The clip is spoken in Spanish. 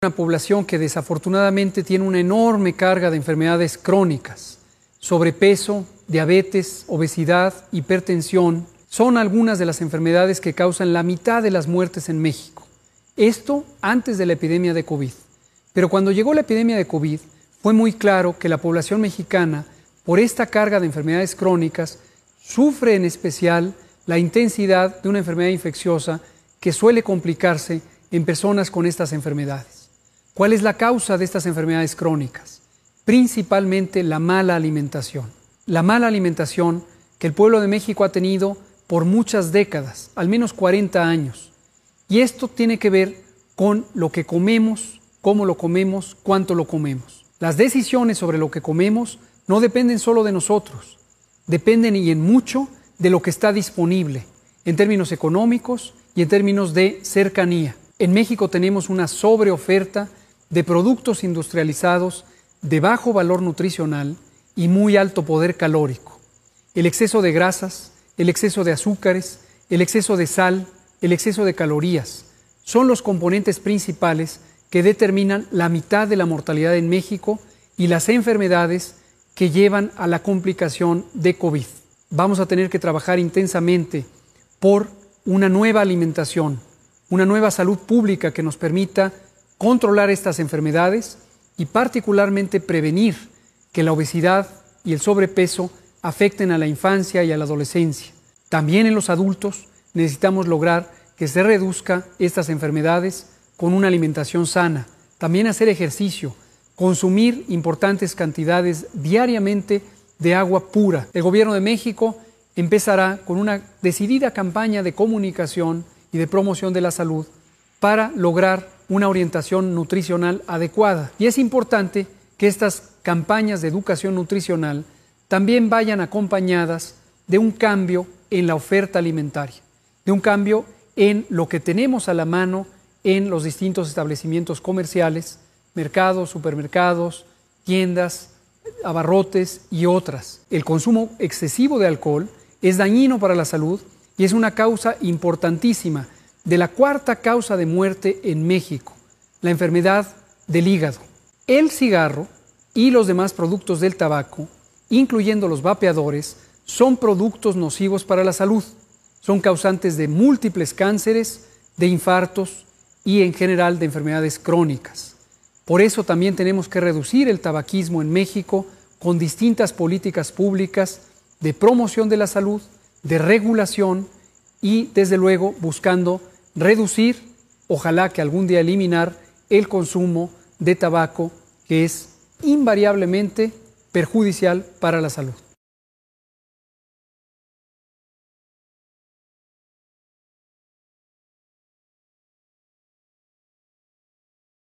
una población que desafortunadamente tiene una enorme carga de enfermedades crónicas, sobrepeso, diabetes, obesidad, hipertensión, son algunas de las enfermedades que causan la mitad de las muertes en México. Esto antes de la epidemia de COVID. Pero cuando llegó la epidemia de COVID, fue muy claro que la población mexicana, por esta carga de enfermedades crónicas, sufre en especial la intensidad de una enfermedad infecciosa que suele complicarse en personas con estas enfermedades. ¿Cuál es la causa de estas enfermedades crónicas? Principalmente la mala alimentación. La mala alimentación que el pueblo de México ha tenido por muchas décadas, al menos 40 años. Y esto tiene que ver con lo que comemos, cómo lo comemos, cuánto lo comemos. Las decisiones sobre lo que comemos no dependen solo de nosotros, dependen y en mucho de lo que está disponible, en términos económicos y en términos de cercanía. En México tenemos una sobreoferta de productos industrializados de bajo valor nutricional y muy alto poder calórico. El exceso de grasas, el exceso de azúcares, el exceso de sal, el exceso de calorías son los componentes principales que determinan la mitad de la mortalidad en México y las enfermedades que llevan a la complicación de COVID. Vamos a tener que trabajar intensamente por una nueva alimentación, una nueva salud pública que nos permita controlar estas enfermedades y particularmente prevenir que la obesidad y el sobrepeso afecten a la infancia y a la adolescencia. También en los adultos necesitamos lograr que se reduzca estas enfermedades con una alimentación sana, también hacer ejercicio, consumir importantes cantidades diariamente de agua pura. El gobierno de México empezará con una decidida campaña de comunicación y de promoción de la salud para lograr una orientación nutricional adecuada. Y es importante que estas campañas de educación nutricional también vayan acompañadas de un cambio en la oferta alimentaria, de un cambio en lo que tenemos a la mano en los distintos establecimientos comerciales, mercados, supermercados, tiendas, abarrotes y otras. El consumo excesivo de alcohol es dañino para la salud y es una causa importantísima de la cuarta causa de muerte en México, la enfermedad del hígado. El cigarro y los demás productos del tabaco, incluyendo los vapeadores, son productos nocivos para la salud. Son causantes de múltiples cánceres, de infartos y en general de enfermedades crónicas. Por eso también tenemos que reducir el tabaquismo en México con distintas políticas públicas de promoción de la salud, de regulación y desde luego buscando reducir, ojalá que algún día eliminar el consumo de tabaco que es invariablemente perjudicial para la salud.